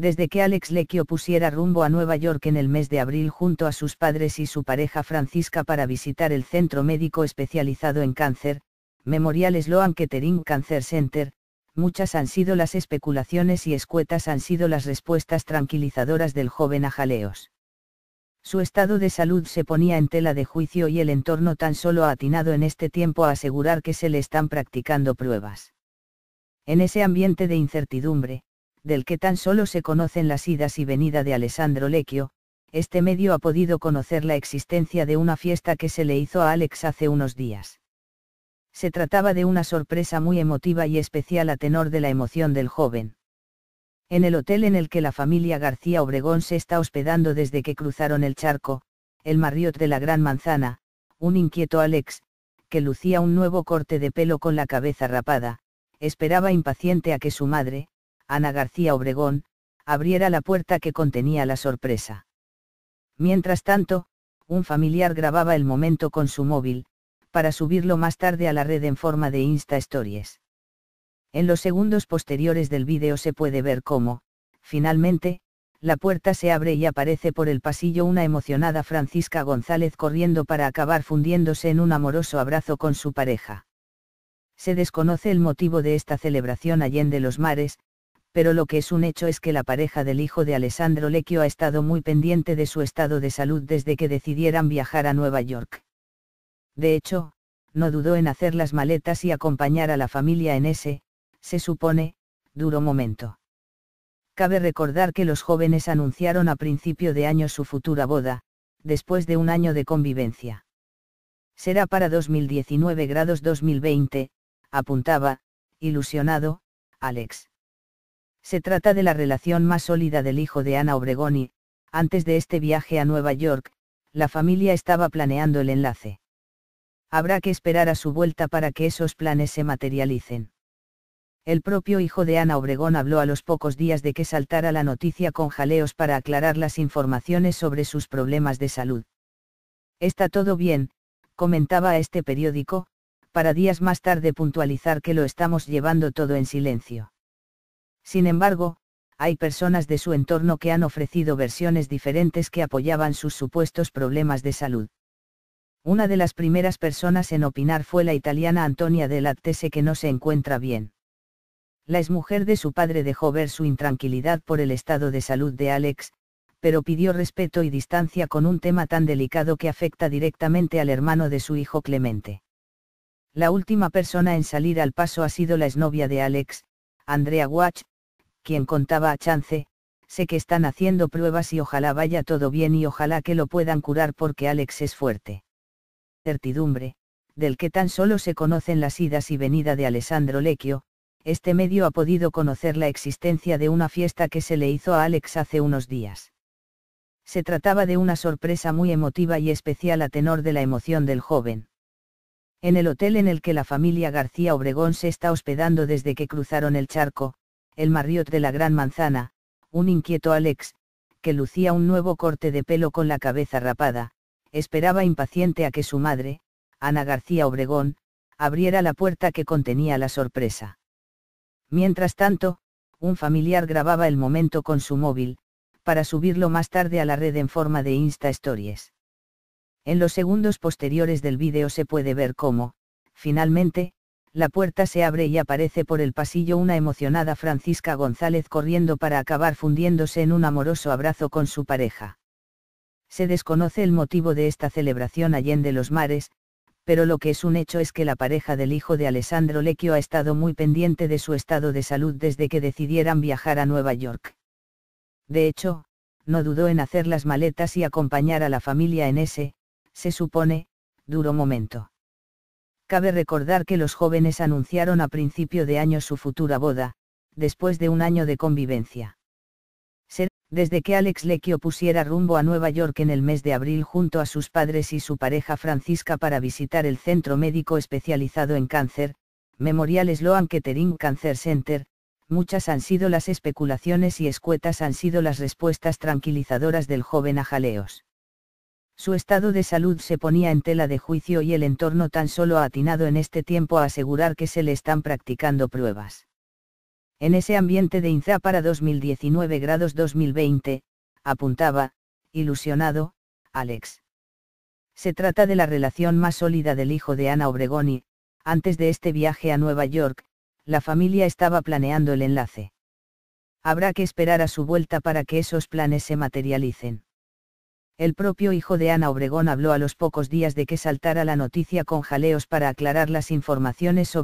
desde que Alex Lecchio pusiera rumbo a Nueva York en el mes de abril junto a sus padres y su pareja Francisca para visitar el centro médico especializado en cáncer, Memorial Sloan Kettering Cancer Center, muchas han sido las especulaciones y escuetas han sido las respuestas tranquilizadoras del joven a jaleos. Su estado de salud se ponía en tela de juicio y el entorno tan solo ha atinado en este tiempo a asegurar que se le están practicando pruebas. En ese ambiente de incertidumbre, del que tan solo se conocen las idas y venida de Alessandro Lequio, este medio ha podido conocer la existencia de una fiesta que se le hizo a Alex hace unos días. Se trataba de una sorpresa muy emotiva y especial a tenor de la emoción del joven. En el hotel en el que la familia García Obregón se está hospedando desde que cruzaron el charco, el Marriott de la Gran Manzana, un inquieto Alex, que lucía un nuevo corte de pelo con la cabeza rapada, esperaba impaciente a que su madre, Ana García Obregón, abriera la puerta que contenía la sorpresa. Mientras tanto, un familiar grababa el momento con su móvil, para subirlo más tarde a la red en forma de Insta Stories. En los segundos posteriores del vídeo se puede ver cómo, finalmente, la puerta se abre y aparece por el pasillo una emocionada Francisca González corriendo para acabar fundiéndose en un amoroso abrazo con su pareja. Se desconoce el motivo de esta celebración allende los mares, pero lo que es un hecho es que la pareja del hijo de Alessandro Lecchio ha estado muy pendiente de su estado de salud desde que decidieran viajar a Nueva York. De hecho, no dudó en hacer las maletas y acompañar a la familia en ese, se supone, duro momento. Cabe recordar que los jóvenes anunciaron a principio de año su futura boda, después de un año de convivencia. Será para 2019 grados 2020, apuntaba, ilusionado, Alex. Se trata de la relación más sólida del hijo de Ana Obregón y, antes de este viaje a Nueva York, la familia estaba planeando el enlace. Habrá que esperar a su vuelta para que esos planes se materialicen. El propio hijo de Ana Obregón habló a los pocos días de que saltara la noticia con jaleos para aclarar las informaciones sobre sus problemas de salud. Está todo bien, comentaba este periódico, para días más tarde puntualizar que lo estamos llevando todo en silencio. Sin embargo, hay personas de su entorno que han ofrecido versiones diferentes que apoyaban sus supuestos problemas de salud. Una de las primeras personas en opinar fue la italiana Antonia de que no se encuentra bien. La exmujer de su padre dejó ver su intranquilidad por el estado de salud de Alex, pero pidió respeto y distancia con un tema tan delicado que afecta directamente al hermano de su hijo Clemente. La última persona en salir al paso ha sido la exnovia de Alex, Andrea Watch, quien contaba a Chance, sé que están haciendo pruebas y ojalá vaya todo bien y ojalá que lo puedan curar porque Alex es fuerte. Certidumbre, del que tan solo se conocen las idas y venida de Alessandro Lequio, este medio ha podido conocer la existencia de una fiesta que se le hizo a Alex hace unos días. Se trataba de una sorpresa muy emotiva y especial a tenor de la emoción del joven. En el hotel en el que la familia García Obregón se está hospedando desde que cruzaron el charco, el Marriott de la Gran Manzana, un inquieto Alex, que lucía un nuevo corte de pelo con la cabeza rapada, esperaba impaciente a que su madre, Ana García Obregón, abriera la puerta que contenía la sorpresa. Mientras tanto, un familiar grababa el momento con su móvil, para subirlo más tarde a la red en forma de Insta Stories. En los segundos posteriores del vídeo se puede ver cómo, finalmente, la puerta se abre y aparece por el pasillo una emocionada Francisca González corriendo para acabar fundiéndose en un amoroso abrazo con su pareja. Se desconoce el motivo de esta celebración allende los mares, pero lo que es un hecho es que la pareja del hijo de Alessandro Lecchio ha estado muy pendiente de su estado de salud desde que decidieran viajar a Nueva York. De hecho, no dudó en hacer las maletas y acompañar a la familia en ese, se supone, duro momento. Cabe recordar que los jóvenes anunciaron a principio de año su futura boda, después de un año de convivencia. desde que Alex Lecchio pusiera rumbo a Nueva York en el mes de abril junto a sus padres y su pareja Francisca para visitar el centro médico especializado en cáncer, Memorial Sloan Kettering Cancer Center, muchas han sido las especulaciones y escuetas han sido las respuestas tranquilizadoras del joven a jaleos. Su estado de salud se ponía en tela de juicio y el entorno tan solo ha atinado en este tiempo a asegurar que se le están practicando pruebas. En ese ambiente de Inza para 2019 grados 2020, apuntaba, ilusionado, Alex. Se trata de la relación más sólida del hijo de Ana Obregón y, antes de este viaje a Nueva York, la familia estaba planeando el enlace. Habrá que esperar a su vuelta para que esos planes se materialicen. El propio hijo de Ana Obregón habló a los pocos días de que saltara la noticia con jaleos para aclarar las informaciones sobre